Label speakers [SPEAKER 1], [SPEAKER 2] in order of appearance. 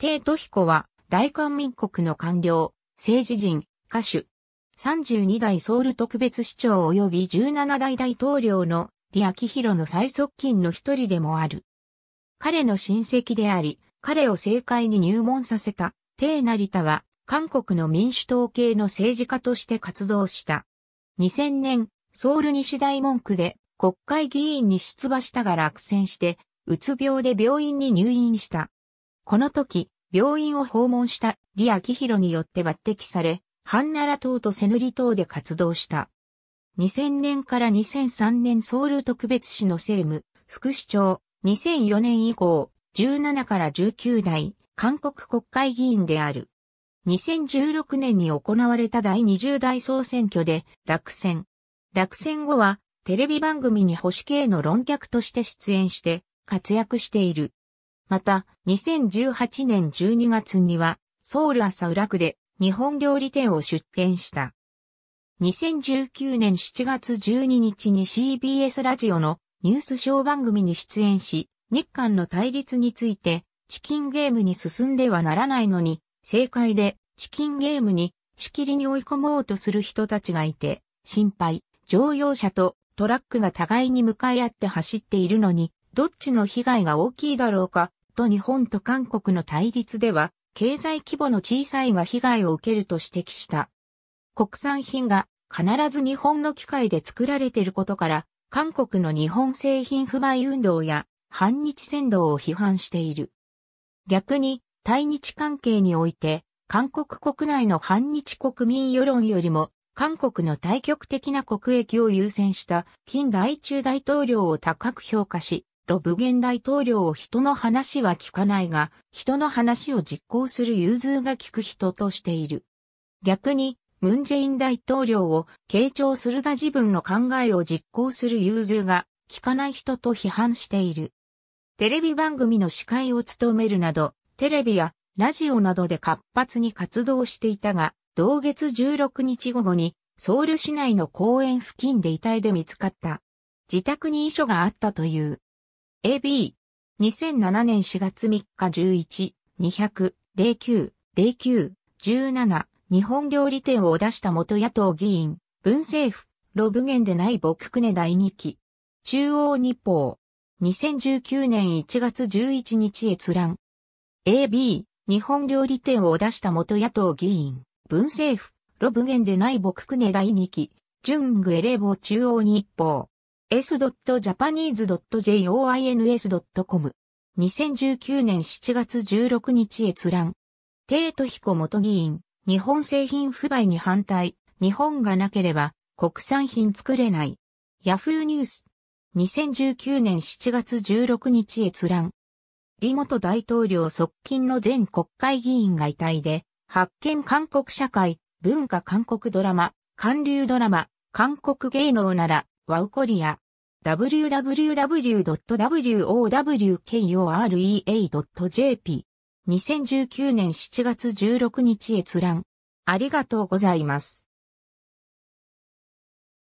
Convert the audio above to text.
[SPEAKER 1] 帝都彦は、大韓民国の官僚、政治人、歌手、32代ソウル特別市長及び17代大統領の李昭弘の最側近の一人でもある。彼の親戚であり、彼を政界に入門させた、帝成田は、韓国の民主党系の政治家として活動した。2000年、ソウル西大文区で国会議員に出馬したが落選して、うつ病で病院に入院した。この時、病院を訪問した李明弘によって抜擢され、ハンナラ島とセヌリ島で活動した。2000年から2003年ソウル特別市の政務、副市長、2004年以降、17から19代、韓国国会議員である。2016年に行われた第20代総選挙で落選。落選後はテレビ番組に保守系の論客として出演して活躍している。また、2018年12月には、ソウル朝浦区で日本料理店を出店した。2019年7月12日に CBS ラジオのニュースショー番組に出演し、日韓の対立について、チキンゲームに進んではならないのに、正解でチキンゲームにしきりに追い込もうとする人たちがいて、心配、乗用車とトラックが互いに向かい合って走っているのに、どっちの被害が大きいだろうか、と日本と韓国の対立では、経済規模の小さいが被害を受けると指摘した。国産品が必ず日本の機械で作られていることから、韓国の日本製品不買運動や反日扇動を批判している。逆に、対日関係において、韓国国内の反日国民世論よりも、韓国の対極的な国益を優先した近代中大統領を高く評価し、ロブゲン大統領を人の話は聞かないが、人の話を実行する融通が利く人としている。逆に、ムンジェイン大統領を傾聴するが自分の考えを実行する融通が利かない人と批判している。テレビ番組の司会を務めるなど、テレビやラジオなどで活発に活動していたが、同月16日午後にソウル市内の公園付近で遺体で見つかった。自宅に遺書があったという。AB。2007年4月3日11、200、09、09、17、日本料理店を出した元野党議員、文政府、ロブゲンでない僕クネ第2期。中央日報。2019年1月11日閲覧。AB、日本料理店を出した元野党議員、文政府、ロブゲンでない僕クネ第2期、ジュングエレボ中央日報。s.japanese.joins.com。2019年7月16日閲覧。帝都彦元議員、日本製品不買に反対、日本がなければ国産品作れない。ヤフーニュース。2019年7月16日閲覧。李元大統領側近の前国会議員が遺体で、発見韓国社会、文化韓国ドラマ、韓流ドラマ、韓国芸能なら、ワウコリア。www.wowkorea.jp 2019年7月16日閲覧。ありがとうございます。